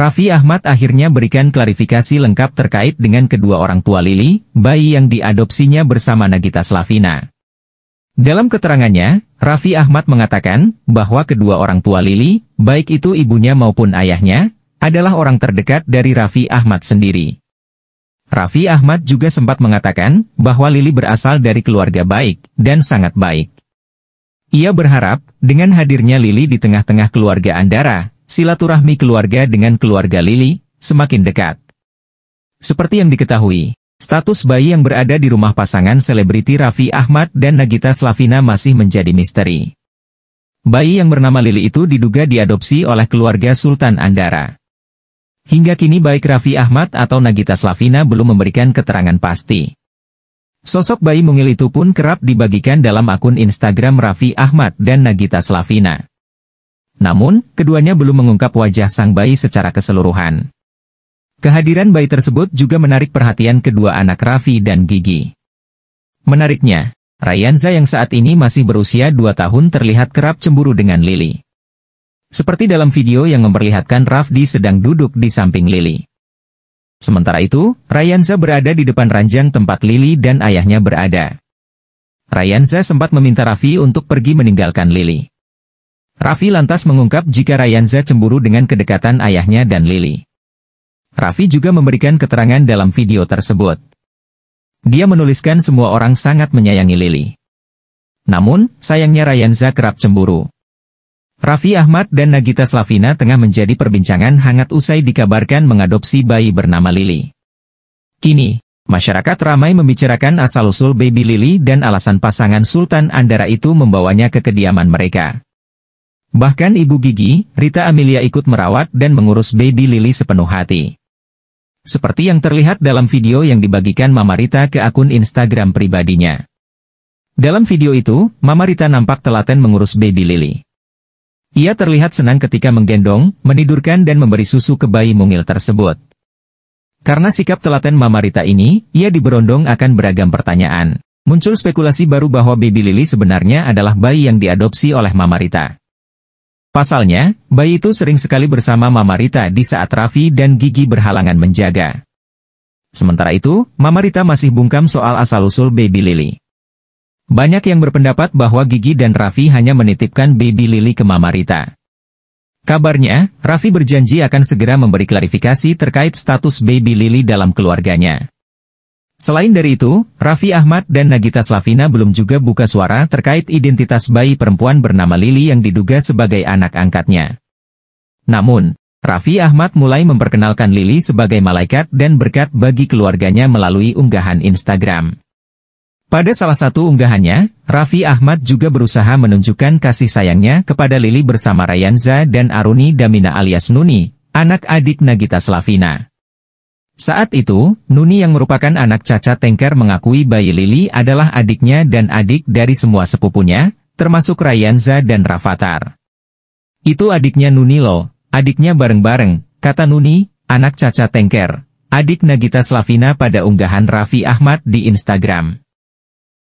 Raffi Ahmad akhirnya berikan klarifikasi lengkap terkait dengan kedua orang tua Lili, bayi yang diadopsinya bersama Nagita Slavina. Dalam keterangannya, Raffi Ahmad mengatakan bahwa kedua orang tua Lili, baik itu ibunya maupun ayahnya, adalah orang terdekat dari Raffi Ahmad sendiri. Raffi Ahmad juga sempat mengatakan bahwa Lili berasal dari keluarga baik dan sangat baik. Ia berharap, dengan hadirnya Lili di tengah-tengah keluarga Andara, silaturahmi keluarga dengan keluarga Lili semakin dekat. Seperti yang diketahui, status bayi yang berada di rumah pasangan selebriti Raffi Ahmad dan Nagita Slavina masih menjadi misteri. Bayi yang bernama Lili itu diduga diadopsi oleh keluarga Sultan Andara. Hingga kini baik Raffi Ahmad atau Nagita Slavina belum memberikan keterangan pasti. Sosok bayi mungil itu pun kerap dibagikan dalam akun Instagram Raffi Ahmad dan Nagita Slavina. Namun, keduanya belum mengungkap wajah sang bayi secara keseluruhan. Kehadiran bayi tersebut juga menarik perhatian kedua anak Raffi dan Gigi. Menariknya, Ryanza yang saat ini masih berusia 2 tahun terlihat kerap cemburu dengan Lily. Seperti dalam video yang memperlihatkan Rafdi sedang duduk di samping Lily. Sementara itu, Ryanza berada di depan ranjang tempat Lily dan ayahnya berada. Ryanza sempat meminta Raffi untuk pergi meninggalkan Lily. Raffi lantas mengungkap jika Ryanza cemburu dengan kedekatan ayahnya dan Lily. Raffi juga memberikan keterangan dalam video tersebut. Dia menuliskan semua orang sangat menyayangi Lily. Namun, sayangnya Ryanza kerap cemburu. Raffi Ahmad dan Nagita Slavina tengah menjadi perbincangan hangat usai dikabarkan mengadopsi bayi bernama Lily. Kini, masyarakat ramai membicarakan asal-usul baby Lily dan alasan pasangan Sultan Andara itu membawanya ke kediaman mereka. Bahkan ibu gigi, Rita Amelia ikut merawat dan mengurus baby Lily sepenuh hati. Seperti yang terlihat dalam video yang dibagikan Mama Rita ke akun Instagram pribadinya. Dalam video itu, Mama Rita nampak telaten mengurus baby Lily. Ia terlihat senang ketika menggendong, menidurkan dan memberi susu ke bayi mungil tersebut. Karena sikap telaten Mama Rita ini, ia diberondong akan beragam pertanyaan. Muncul spekulasi baru bahwa baby Lily sebenarnya adalah bayi yang diadopsi oleh Mama Rita. Pasalnya, bayi itu sering sekali bersama Mama Rita di saat Raffi dan Gigi berhalangan menjaga. Sementara itu, Mama Rita masih bungkam soal asal-usul baby Lily. Banyak yang berpendapat bahwa Gigi dan Raffi hanya menitipkan baby Lily ke Mama Rita. Kabarnya, Raffi berjanji akan segera memberi klarifikasi terkait status baby Lily dalam keluarganya. Selain dari itu, Raffi Ahmad dan Nagita Slavina belum juga buka suara terkait identitas bayi perempuan bernama Lili yang diduga sebagai anak angkatnya. Namun, Raffi Ahmad mulai memperkenalkan Lili sebagai malaikat dan berkat bagi keluarganya melalui unggahan Instagram. Pada salah satu unggahannya, Raffi Ahmad juga berusaha menunjukkan kasih sayangnya kepada Lili bersama Ryanza dan Aruni Damina alias Nuni, anak adik Nagita Slavina. Saat itu, Nuni yang merupakan anak Caca Tengker mengakui bayi Lili adalah adiknya dan adik dari semua sepupunya, termasuk Rayanza dan Rafathar. Itu adiknya Nuni lo, adiknya bareng-bareng, kata Nuni, anak Caca Tengker, adik Nagita Slavina pada unggahan Raffi Ahmad di Instagram.